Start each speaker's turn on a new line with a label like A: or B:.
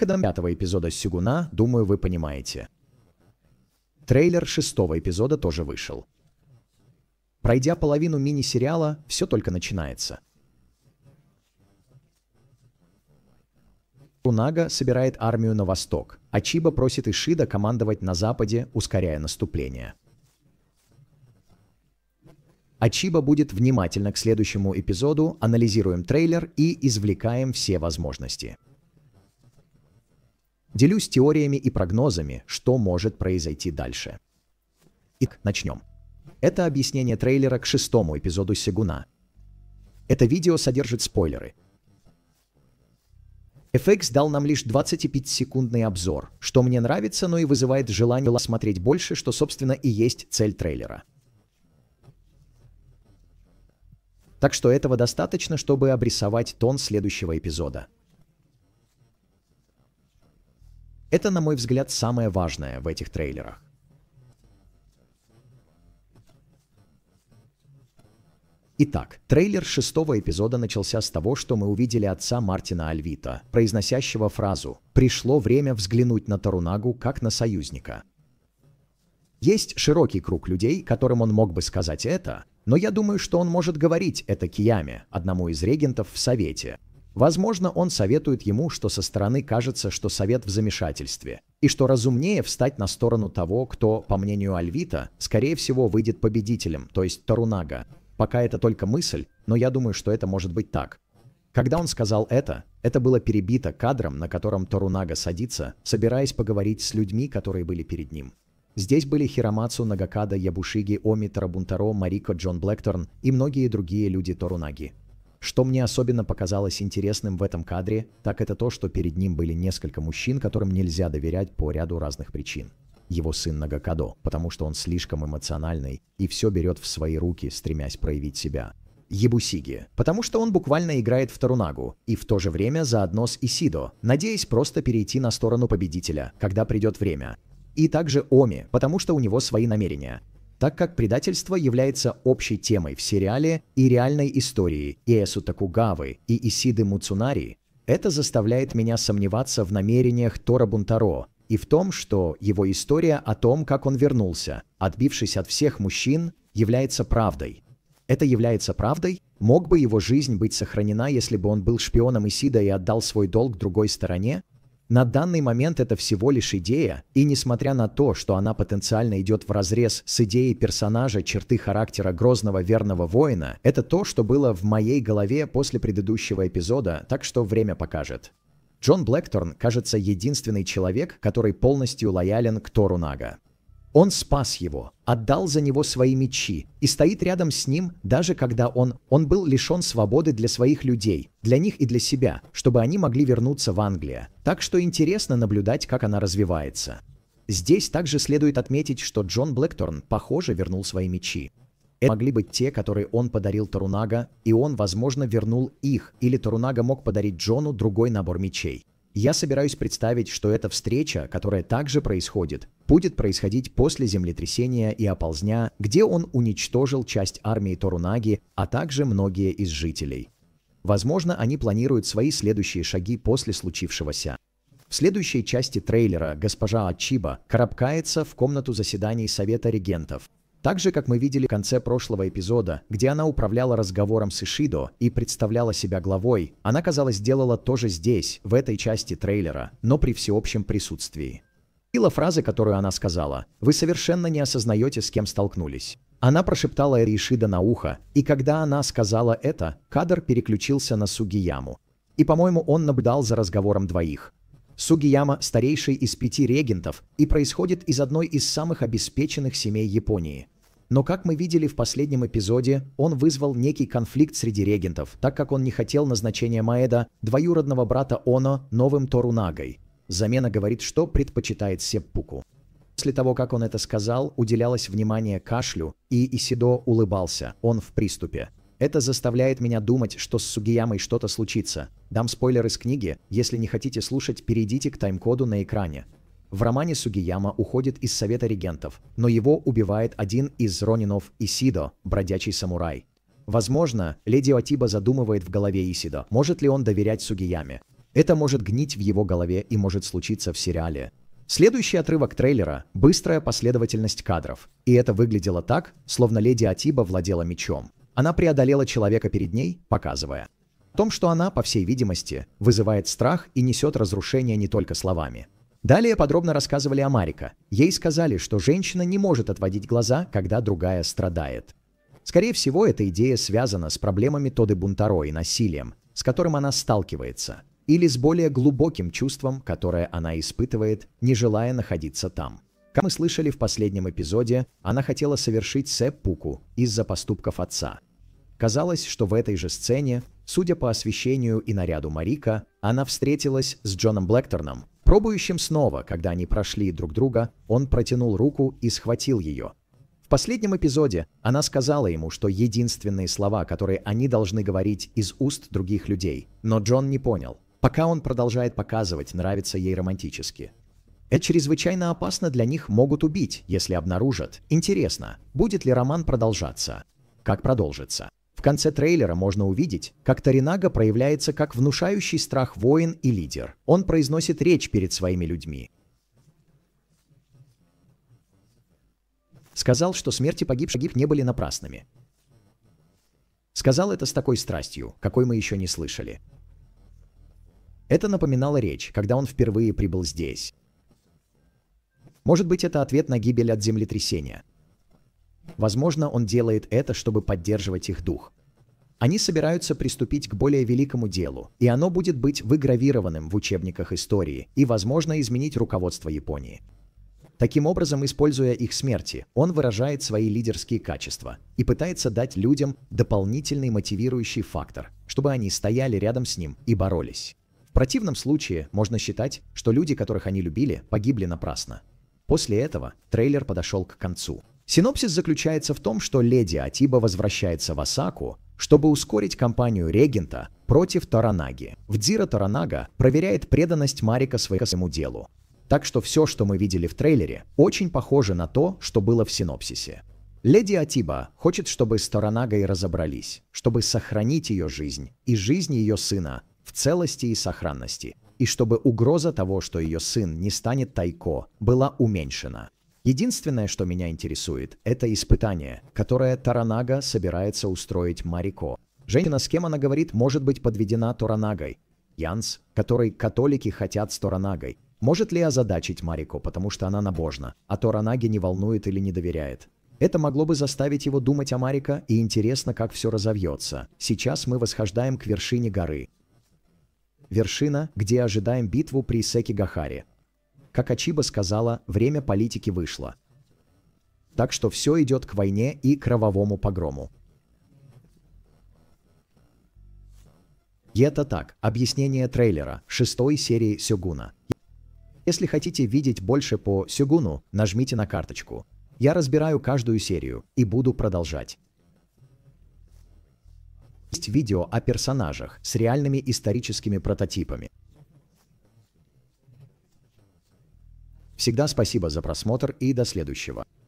A: выходом пятого эпизода «Сигуна», думаю, вы понимаете. Трейлер шестого эпизода тоже вышел. Пройдя половину мини-сериала, все только начинается. Унага собирает армию на восток, а Чиба просит Ишида командовать на западе, ускоряя наступление. Ачиба будет внимательно к следующему эпизоду, анализируем трейлер и извлекаем все возможности. Делюсь теориями и прогнозами, что может произойти дальше. Итак, начнем. Это объяснение трейлера к шестому эпизоду Сегуна. Это видео содержит спойлеры. FX дал нам лишь 25-секундный обзор, что мне нравится, но и вызывает желание смотреть больше, что, собственно, и есть цель трейлера. Так что этого достаточно, чтобы обрисовать тон следующего эпизода – Это, на мой взгляд, самое важное в этих трейлерах. Итак, трейлер шестого эпизода начался с того, что мы увидели отца Мартина Альвита, произносящего фразу «Пришло время взглянуть на Тарунагу как на союзника». Есть широкий круг людей, которым он мог бы сказать это, но я думаю, что он может говорить это Кияме, одному из регентов в Совете, Возможно, он советует ему, что со стороны кажется, что совет в замешательстве, и что разумнее встать на сторону того, кто, по мнению Альвита, скорее всего выйдет победителем, то есть Тарунага. Пока это только мысль, но я думаю, что это может быть так. Когда он сказал это, это было перебито кадром, на котором Торунага садится, собираясь поговорить с людьми, которые были перед ним. Здесь были Хиромацу, Нагакада, Ябушиги, Оми, Тарабунтаро, Марико, Джон Блэкторн и многие другие люди Торунаги. Что мне особенно показалось интересным в этом кадре, так это то, что перед ним были несколько мужчин, которым нельзя доверять по ряду разных причин. Его сын Нагакадо, потому что он слишком эмоциональный и все берет в свои руки, стремясь проявить себя. Ебусиги, потому что он буквально играет в Тарунагу, и в то же время заодно с Исидо, надеясь просто перейти на сторону победителя, когда придет время. И также Оми, потому что у него свои намерения так как предательство является общей темой в сериале и реальной истории Иэсу Такугавы и Исиды Муцунари, это заставляет меня сомневаться в намерениях Тора Бунтаро и в том, что его история о том, как он вернулся, отбившись от всех мужчин, является правдой. Это является правдой? Мог бы его жизнь быть сохранена, если бы он был шпионом Исида и отдал свой долг другой стороне? На данный момент это всего лишь идея, и несмотря на то, что она потенциально идет вразрез с идеей персонажа черты характера грозного верного воина, это то, что было в моей голове после предыдущего эпизода, так что время покажет. Джон Блэкторн кажется единственный человек, который полностью лоялен к Тору Нага. Он спас его, отдал за него свои мечи и стоит рядом с ним, даже когда он, он был лишен свободы для своих людей, для них и для себя, чтобы они могли вернуться в Англию. Так что интересно наблюдать, как она развивается. Здесь также следует отметить, что Джон Блэкторн, похоже, вернул свои мечи. Это могли быть те, которые он подарил Тарунага, и он, возможно, вернул их, или Тарунага мог подарить Джону другой набор мечей. Я собираюсь представить, что эта встреча, которая также происходит, будет происходить после землетрясения и оползня, где он уничтожил часть армии Торунаги, а также многие из жителей. Возможно, они планируют свои следующие шаги после случившегося. В следующей части трейлера госпожа Ачиба карабкается в комнату заседаний Совета регентов, так же, как мы видели в конце прошлого эпизода, где она управляла разговором с Ишидо и представляла себя главой, она, казалось, делала то же здесь, в этой части трейлера, но при всеобщем присутствии. Ила фразы, которую она сказала, «Вы совершенно не осознаете, с кем столкнулись». Она прошептала Эри Ишида на ухо, и когда она сказала это, кадр переключился на Сугияму. И, по-моему, он наблюдал за разговором двоих, Сугияма – старейший из пяти регентов и происходит из одной из самых обеспеченных семей Японии. Но, как мы видели в последнем эпизоде, он вызвал некий конфликт среди регентов, так как он не хотел назначения Маэда, двоюродного брата Оно, новым Торунагой. Замена говорит, что предпочитает Сеппуку. После того, как он это сказал, уделялось внимание кашлю, и Исидо улыбался, он в приступе. Это заставляет меня думать, что с Сугиямой что-то случится. Дам спойлер из книги, если не хотите слушать, перейдите к тайм-коду на экране. В романе Сугияма уходит из Совета регентов, но его убивает один из Ронинов Исидо, бродячий самурай. Возможно, леди Атиба задумывает в голове Исидо, может ли он доверять Сугияме. Это может гнить в его голове и может случиться в сериале. Следующий отрывок трейлера – быстрая последовательность кадров. И это выглядело так, словно леди Атиба владела мечом. Она преодолела человека перед ней, показывая. О том, что она, по всей видимости, вызывает страх и несет разрушение не только словами. Далее подробно рассказывали о Марика. Ей сказали, что женщина не может отводить глаза, когда другая страдает. Скорее всего, эта идея связана с проблемами Тоды Бунтаро и насилием, с которым она сталкивается, или с более глубоким чувством, которое она испытывает, не желая находиться там. Как мы слышали в последнем эпизоде, она хотела совершить сеппуку из-за поступков отца. Казалось, что в этой же сцене, судя по освещению и наряду Марика, она встретилась с Джоном Блэкторном. Пробующим снова, когда они прошли друг друга, он протянул руку и схватил ее. В последнем эпизоде она сказала ему, что единственные слова, которые они должны говорить из уст других людей, но Джон не понял, пока он продолжает показывать, нравится ей романтически. Это чрезвычайно опасно для них могут убить, если обнаружат. Интересно, будет ли роман продолжаться? Как продолжится? В конце трейлера можно увидеть, как Таринага проявляется как внушающий страх воин и лидер. Он произносит речь перед своими людьми. Сказал, что смерти погибших не были напрасными. Сказал это с такой страстью, какой мы еще не слышали. Это напоминало речь, когда он впервые прибыл здесь. Может быть, это ответ на гибель от землетрясения. Возможно, он делает это, чтобы поддерживать их дух. Они собираются приступить к более великому делу, и оно будет быть выгравированным в учебниках истории и, возможно, изменить руководство Японии. Таким образом, используя их смерти, он выражает свои лидерские качества и пытается дать людям дополнительный мотивирующий фактор, чтобы они стояли рядом с ним и боролись. В противном случае можно считать, что люди, которых они любили, погибли напрасно. После этого трейлер подошел к концу. Синопсис заключается в том, что леди Атиба возвращается в Осаку, чтобы ускорить кампанию регента против Таранаги. Вдзира Таранага проверяет преданность Марика своему делу. Так что все, что мы видели в трейлере, очень похоже на то, что было в синопсисе. Леди Атиба хочет, чтобы с Таранагой разобрались, чтобы сохранить ее жизнь и жизнь ее сына в целости и сохранности и чтобы угроза того, что ее сын не станет тайко, была уменьшена. Единственное, что меня интересует, это испытание, которое Таранага собирается устроить Марико. Женщина, с кем она говорит, может быть подведена Торанагой. Янс, который католики хотят с Торанагой. Может ли озадачить Марико, потому что она набожна, а Торанаге не волнует или не доверяет? Это могло бы заставить его думать о Марико, и интересно, как все разовьется. Сейчас мы восхождаем к вершине горы, вершина, где ожидаем битву при Секигахаре. Как Ачиба сказала, время политики вышло. Так что все идет к войне и кровавому погрому. И это так, объяснение трейлера, шестой серии Сёгуна. Если хотите видеть больше по Сёгуну, нажмите на карточку. Я разбираю каждую серию и буду продолжать. Есть видео о персонажах с реальными историческими прототипами. Всегда спасибо за просмотр и до следующего.